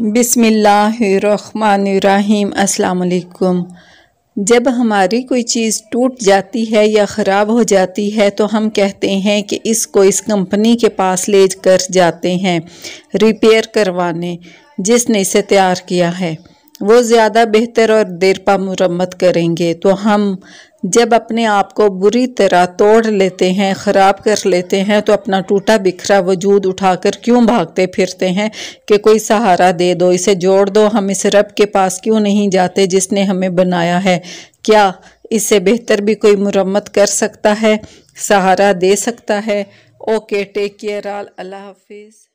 बिसमीम् अल्लाम जब हमारी कोई चीज़ टूट जाती है या ख़राब हो जाती है तो हम कहते हैं कि इसको इस कंपनी के पास ले कर जाते हैं रिपेयर करवाने जिसने इसे तैयार किया है वो ज़्यादा बेहतर और देर पा मुरम्मत करेंगे तो हम जब अपने आप को बुरी तरह तोड़ लेते हैं ख़राब कर लेते हैं तो अपना टूटा बिखरा वजूद उठाकर क्यों भागते फिरते हैं कि कोई सहारा दे दो इसे जोड़ दो हम इस रब के पास क्यों नहीं जाते जिसने हमें बनाया है क्या इससे बेहतर भी कोई मुरम्मत कर सकता है सहारा दे सकता है ओके टेक केयर आल अल्लाह हाफिज़